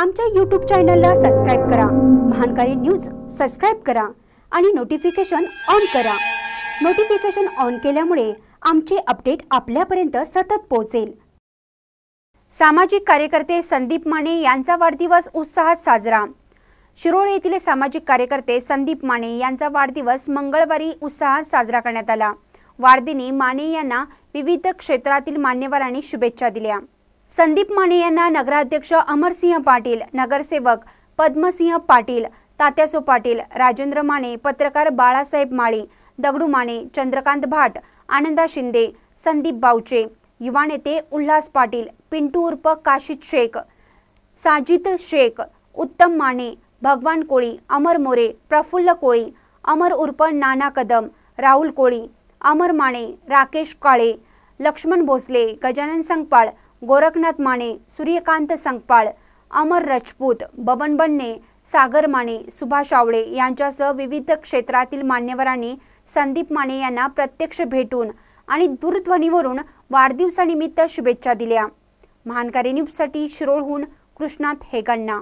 आमच्या यूट्यूब चॅनलला सबस्क्राईब करा महानकारी न्यूज सबस्क्राईब करा आणि नोटिफिकेशन ऑन करा नोटिफिकेशन ऑन केल्यामुळे आमचे अपडेट आपल्यापर्यंत सतत पोहोचेल सामाजिक कार्यकर्ते संदीप माने यांचा वाढदिवस उत्साहात साजरा शिरोळ येथील सामाजिक कार्यकर्ते संदीप माने यांचा वाढदिवस मंगळवारी उत्साहात साजरा करण्यात आला वाढदिनी माने यांना विविध क्षेत्रातील मान्यवरांनी शुभेच्छा दिल्या संदीप माने यांना नगराध्यक्ष अमरसिंह पाटील नगरसेवक पद्मसिंह पाटील तात्यासो पाटील राजेंद्र माने पत्रकार बाळासाहेब माळी दगडू माने चंद्रकांत भाट आनंदा शिंदे संदीप बावचे युवा नेते उल्हास पाटील पिंटू उर्फ काशीद शेख साजित शेख उत्तम माने भगवान कोळी अमर मोरे प्रफुल्ल कोळी अमर उर्फ नाना कदम राहुल कोळी अमर माने राकेश काळे लक्ष्मण भोसले गजानन संगपाळ गोरखनाथ माने सूर्यकांत संगपाळ अमर रजपूत बबन बन्ने सागर माने सुभाष आवळे यांच्यासह विविध क्षेत्रातील मान्यवरांनी संदीप माने यांना प्रत्यक्ष भेटून आणि दूरध्वनीवरून वाढदिवसानिमित्त शुभेच्छा दिल्या महानकारी न्यूजसाठी शिरोळहून कृष्णात हेगण्णा